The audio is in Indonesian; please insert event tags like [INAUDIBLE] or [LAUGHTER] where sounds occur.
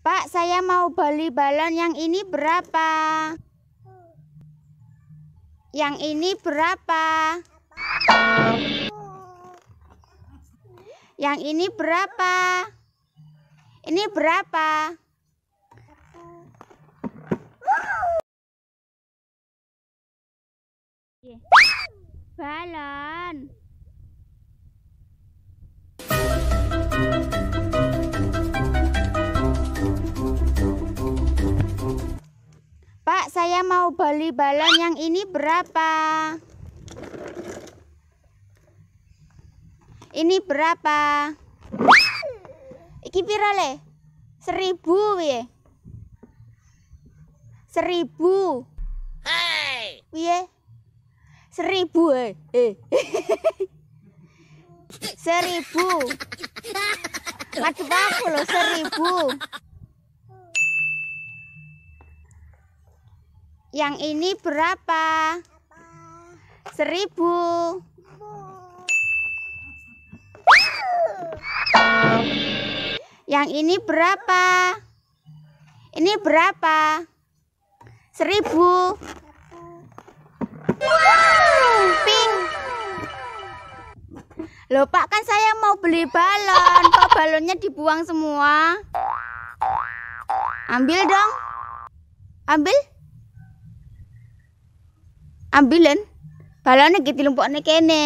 Pak, saya mau beli balon yang ini berapa? Yang ini berapa? Yang ini berapa? Ini berapa? Balon. mau beli balon yang ini berapa? Ini berapa? Iki pira le? Seribu ye Seribu. Hei. Piye? Seribu eh. eh. [LAUGHS] seribu. [LAUGHS] macam apa loh seribu. Yang ini berapa? Seribu. Yang ini berapa? Ini berapa? Seribu. Pink. Loh Pak kan saya mau beli balon Kok balonnya dibuang semua Ambil dong Ambil ambilan pala nagkitilong po na kene